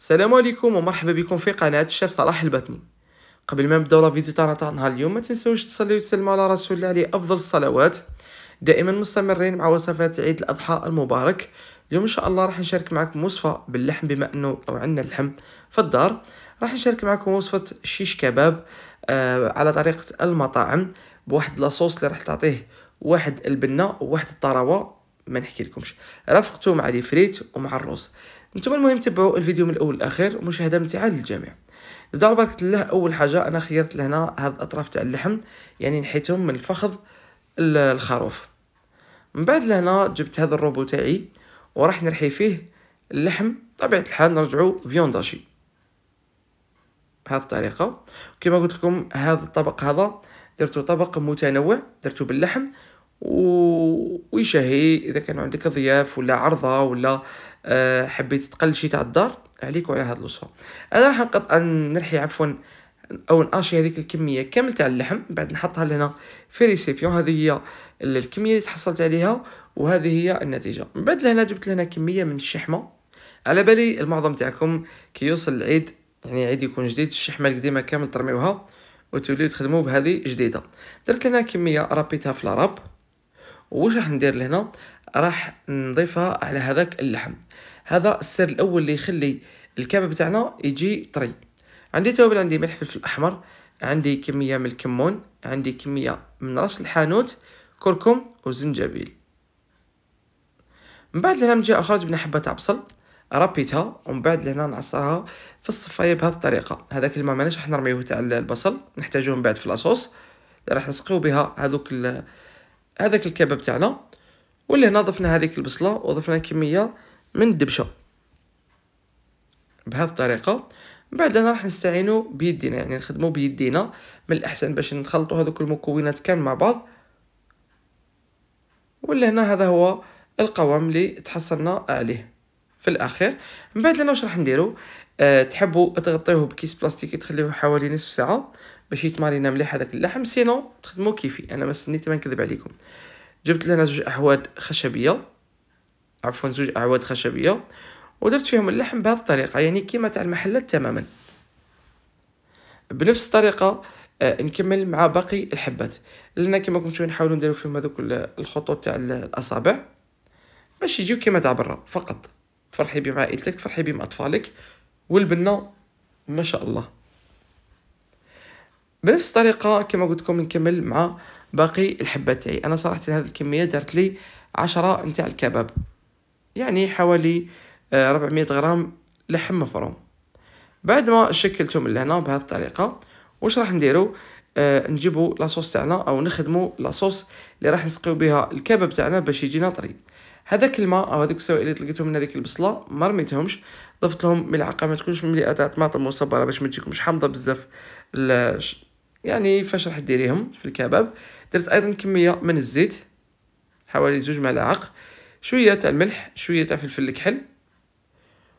السلام عليكم ومرحبا بكم في قناة الشيف صلاح البطني قبل ما نبداو لا فيديو تاعنا تاع نهار اليوم ما تنساوش تصليو وتسلموا على رسول الله عليه افضل الصلوات دائما مستمرين مع وصفات عيد الاضحى المبارك اليوم ان شاء الله راح نشارك معكم وصفه باللحم بما انه عندنا اللحم في الدار راح نشارك معكم وصفه شيش كباب آه على طريقه المطاعم بواحد لاصوص اللي راح تعطيه واحد البنه وواحد الطراوه ما نحكي لكمش رافقته مع الفريت ومع الروز نتوما المهم تبعوا الفيديو من الاول للاخير مشاهده ممتعه للجميع نبداو بركة الله اول حاجه انا خيرت لهنا هاد الاطراف تاع اللحم يعني نحيتهم من الفخذ الخروف من بعد لهنا جبت هذا الروبو تاعي وراح نرحي فيه اللحم طبيعه الحال نرجعو فيونداشي بهذه الطريقه كما قلت لكم هذا الطبق هذا درتو طبق متنوع درتو باللحم ويشهي اذا كان عندك ضياف ولا عرضه ولا آه، حبيت تقل شي تاع الدار عليك وعلى هاد الوصفه انا راح ان نرحي عفوا او نقاشي هذيك الكميه كامل تاع اللحم بعد نحطها لهنا في ريسيبيون هذه هي الكميه اللي تحصلت عليها وهذه هي النتيجه من بعد لهنا جبت لهنا كميه من الشحمه على بالي المعظم تاعكم كي يوصل العيد يعني عيد يكون جديد الشحمه القديمه كامل ترميوها وتوليو تخدموا بهذه جديده درت لنا كميه ربيتها في لاراب واش راح ندير لهنا راح نضيفها على هذاك اللحم هذا السر الاول اللي يخلي الكباب تاعنا يجي طري عندي توابل عندي ملح فلفل احمر عندي كميه من الكمون عندي كميه من راس الحانوت كركم وزنجبيل من بعد لهنا نجي اخرج بنا حبه تاع بصل ربيتها ومن بعد لهنا نعصرها في الصفايه بهذه الطريقه هذاك الماء ماناش راح نرميه تاع البصل نحتاجوه من بعد في لاصوص راح نسقيو بها هذوك هذاك الكباب تاعنا واللي هنا ضفنا هذيك البصله وضفنا كميه من الدبشه بهذه الطريقه من بعد انا راح نستعينو بيدينا يعني نخدمو بيدينا من الاحسن باش نخلطو هذوك المكونات كامل مع بعض واللي هنا هذا هو القوام اللي تحصلنا عليه في الاخير من بعد انا واش راح نديرو أه تحبوا تغطيوه بكيس بلاستيكي تخليوه حوالي نصف ساعه باش يتمارينا مليح هذاك اللحم سينو تخدمو كيفي انا ما سنيت ما نكذب عليكم جبت لنا زوج اعواد خشبيه عفوا زوج اعواد خشبيه ودرت فيهم اللحم بهذه الطريقه يعني كيما تاع المحلات تماما بنفس الطريقه آه نكمل مع باقي الحبات لان كما راكم تشوفوا نحاولوا نديروا فيهم هذوك الخطوط تاع الاصابع باش يجيو كيما تاع برا فقط تفرحي بعائلتك عائلتك تفرحي بهم اطفالك والبنه ما شاء الله بنفس الطريقه كما قلت لكم نكمل مع باقي الحبات تاعي انا صراحه هذه الكميه دارت لي عشرة نتاع الكباب يعني حوالي 400 آه، غرام لحم مفروم بعد ما شكلتهم لهنا بهذه الطريقه واش راح نديرو آه نجيبو لاصوص تاعنا او نخدمو لاصوص اللي راح نسقيو بها الكباب تاعنا باش يجينا طري هذاك الماء او هذوك السوائل اللي طلقتهم من هذيك البصله ما رميتهمش ضفت لهم ملعقه ما تكونش مليئه تاع طماطم مصبره باش ما تجيكمش حامضه بزاف يعني فاش راح ديريهم في الكباب درت ايضا كميه من الزيت حوالي زوج ملاعق شويه تاع الملح شويه تاع فلفل الكحل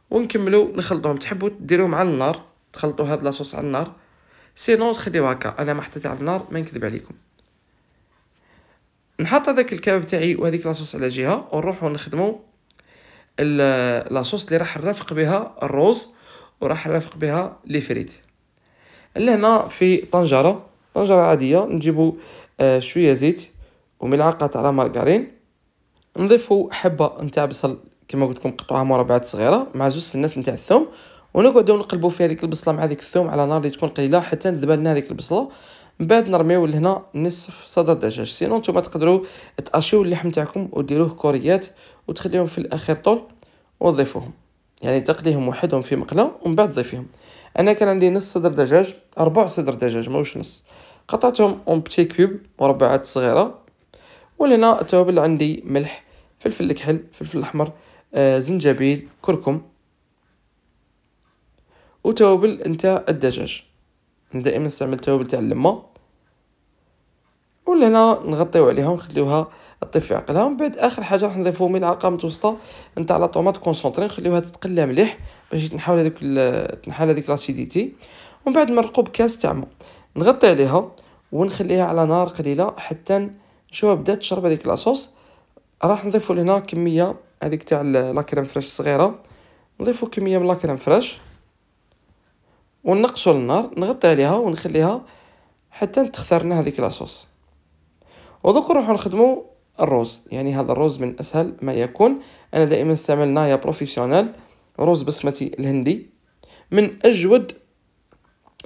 ونكملو نخلطوهم تحبوا ديروهم على النار تخلطوا هاد لاصوص على النار سينو تخليوه هكا انا ما حطيت على النار ما نكذب عليكم نحط هذاك الكباب تاعي وهذيك لاصوص على جهه ونروحو نخدمو لاصوص اللي راح نرافق بها الروز وراح نرافق بها لي فريت لهنا في طنجره طنجره عاديه نجيبو آه شويه زيت وملعقه تاع مارغرين نضيفو حبه نتاع بصل كما قلت لكم قطعها مربعات صغيره مع زوج سنات نتاع الثوم ونقعدو نقلبو في هذيك البصله مع هذيك الثوم على نار اللي تكون قليله حتى نذبل لنا هذيك البصله من بعد نرميو لهنا نصف صدر دجاج سينو نتوما تقدروا تاشيو اللحم تاعكم وديروه كوريات وتخليهم في الاخير طول وتضيفوهم يعني تقليهم وحدهم في مقله ومن بعد تضيفيهم انا كان عندي نص صدر دجاج ربع صدر دجاج ماهوش نص قطعتهم اون بتي كوب مربعات صغيره ولهنا التوابل عندي ملح فلفل الكحل فلفل احمر آه زنجبيل كركم وتوابل نتاع الدجاج دائما نستعمل توابل تاع الماء ولهنا نغطيو عليها ونخليوها طفي في عقلها ومن بعد اخر حاجه راح نضيفو ملعقه متوسطه نتاع لا طوماط كونسونطري نخليوها تتقلى مليح باش تنحاول هذوك تنحال هذيك لاسيديتي ومن بعد نرقو بكاس تاع ماء نغطي عليها ونخليها على نار قليله حتى نشوفها بدات تشرب هذيك لاصوص راح نضيفو لهنا كميه هذيك تاع لاكريم فريش صغيره نضيفو كميه من لاكريم فريش ونقصو النار نغطي عليها ونخليها حتى تختارنا هذيك لاصوص ودوك نروحو نخدمو الروز يعني هذا الروز من أسهل ما يكون أنا دائما استعمل يا بروفيسيونال روز بسمتي الهندي من أجود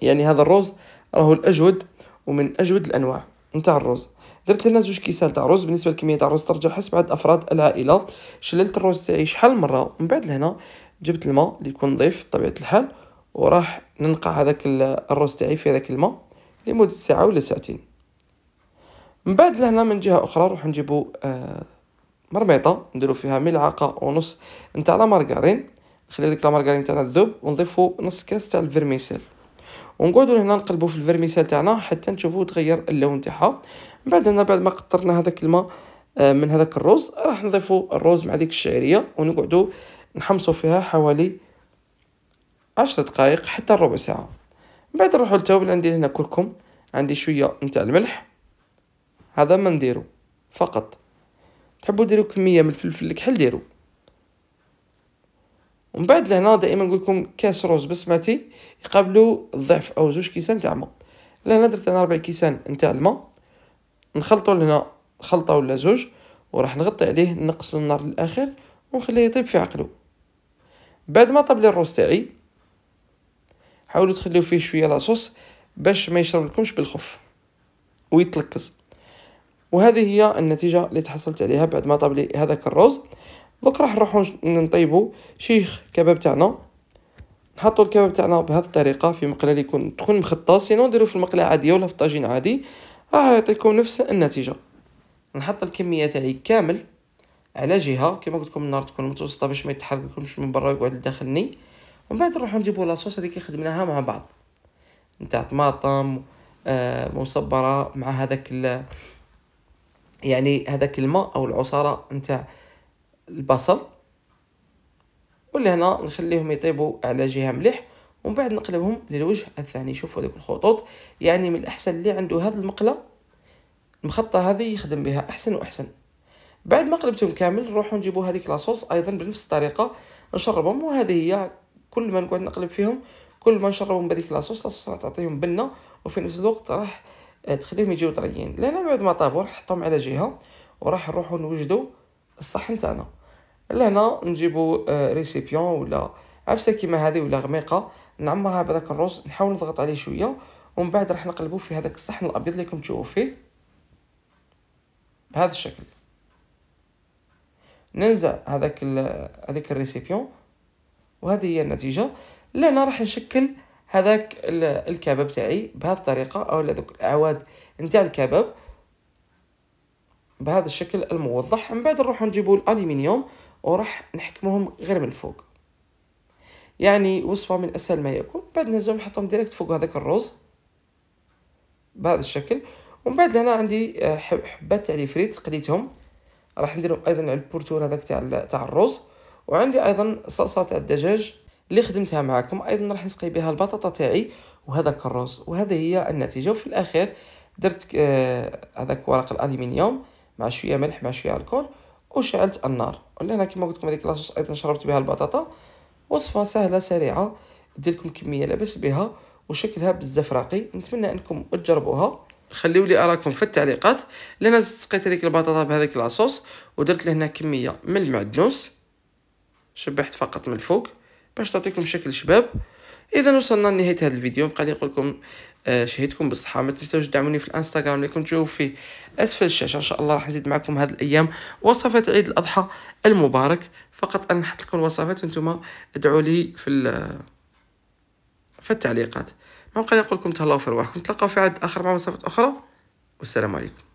يعني هذا الروز راهو الأجود ومن أجود الأنواع نتاع الروز درت لنا زوج كيسان تاع روز بالنسبه لكميه تاع الروز ترجع حسب عدد افراد العائله شللت الروز تاعي شحال مره من بعد لهنا جبت الماء اللي يكون نظيف بطبيعه الحال وراح ننقع هذاك الروز تاعي في هذاك الماء لمده ساعه ولا ساعتين من بعد لهنا من جهه اخرى نروح نجيبو آه، مرميطه نديرو فيها ملعقه ونص نتاع لا مارغرين نخليو ديك لا مارغرين تاعنا تذوب ونضيفو نص كاس تاع الفيرميسيل ونقعدو هنا نقلبو في الفيرميسيل تاعنا حتى نشوفو تغير اللون تاعها من بعد هنا بعد ما قطرنا هذاك الماء آه، من هذاك الروز راح نضيفو الروز مع ديك الشعيريه ونقعدو نحمصو فيها حوالي عشر دقائق حتى ربع ساعه من بعد نروحو للتوابل عندي هنا كركم عندي شويه نتاع الملح هذا ما نديرو فقط تحبو ديرو كميه من الفلفل الكحل ديرو ومن بعد لهنا دائما نقول لكم كاس روز بسمتي يقابلوا الضعف او زوج كيسان تاع ماء لهنا درت انا ربع كيسان نتاع الماء نخلطو لهنا خلطه ولا زوج وراح نغطي عليه نقصلو النار للاخر ونخليه يطيب في عقله بعد ما طاب لي الروز تاعي حاولوا تخليو فيه شويه لاصوص باش ما يشرب لكمش بالخف ويتلكز وهذه هي النتيجة اللي تحصلت عليها بعد ما طاب لي هذاك الرز دوك راح نروحو نطيبو شيخ كباب تاعنا نحطو الكباب تاعنا بهذه الطريقة في اللي يكون تكون مخطة سينو نديرو في المقلة عادية ولا في الطاجين عادي راح يعطيكم نفس النتيجة نحط الكمية تاعي كامل على جهة كما قلت لكم النار تكون متوسطة باش ما يتحركلكمش من برا ويقعد لداخلني ومن بعد نروحو نجيبو لاصوص هذيك خدمناها مع بعض نتاع طماطم آه مصبرة مع هذاك يعني هذاك الماء او العصاره نتاع البصل واللي هنا نخليهم يطيبوا على جهه مليح ومن بعد نقلبهم للوجه الثاني شوفوا هذوك الخطوط يعني من الاحسن اللي عنده هذا المقله المخطه هذه يخدم بها احسن واحسن بعد ما قلبتهم كامل نروحوا نجيبوا هذيك لاصوص ايضا بنفس الطريقه نشربهم وهذه هي كل ما نقعد نقلب فيهم كل ما نشربهم بهذيك لاصوص لاصوص راح تعطيهم بنه وفي نفس الوقت راح آه، تخليهم يجيو طريين لهنا بعد ما طابو راح نحطهم على جهه وراح نروحو نوجدو الصحن تاعنا لهنا نجيبو آه، ريسيبيون ولا عفسه كيما هذه ولا غميقه نعمرها بهذاك الرز نحاول نضغط عليه شويه ومن بعد راح نقلبو في هذاك الصحن الابيض اللي راكم تشوفوا فيه بهذا الشكل ننزع هذاك هذيك الريسيبيون وهذه هي النتيجه لهنا راح نشكل هذاك الكباب تاعي بهذه الطريقه او هذوك الاعواد نتاع الكباب بهذا الشكل الموضح من بعد نروحو نجيبو الالومنيوم وراح نحكموهم غير من الفوق يعني وصفه من اسهل ما يكون بعد نهزهم نحطهم ديريكت فوق هذاك الرز بهذا الشكل ومن بعد هنا عندي آه، حبات تاع الفريت قليتهم راح نديرهم ايضا على البورتور هذاك تاع تاع الرز وعندي ايضا صلصه تاع الدجاج اللي خدمتها معكم ايضا راح نسقي بها البطاطا تاعي وهذا الرز وهذه هي النتيجه وفي الاخير درت آه، هذاك آه ورق الالمنيوم مع شويه ملح مع شويه الكول وشعلت النار ولهنا كما قلت لكم هذيك لاصوص ايضا شربت بها البطاطا وصفه سهله سريعه دير لكم كميه لاباس بها وشكلها بزاف راقي نتمنى انكم تجربوها خليو لي اراكم في التعليقات لان سقيت هذيك البطاطا بهذيك لاصوص ودرت لهنا كميه من المعدنوس شبحت فقط من الفوق باش تعطيكم شكل شباب اذا وصلنا لنهايه هذا الفيديو بقى لي نقول لكم آه شهيتكم بالصحه ما تنساوش تدعموني في الانستغرام اللي كنتو فيه اسفل الشاشه ان شاء الله راح نزيد معكم هذه الايام وصفات عيد الاضحى المبارك فقط انا نحط لكم الوصفات وانتم ادعوا لي في في التعليقات ما بقى نقول لكم تهلاو في رواحكم نتلاقاو في عد اخر مع وصفات اخرى والسلام عليكم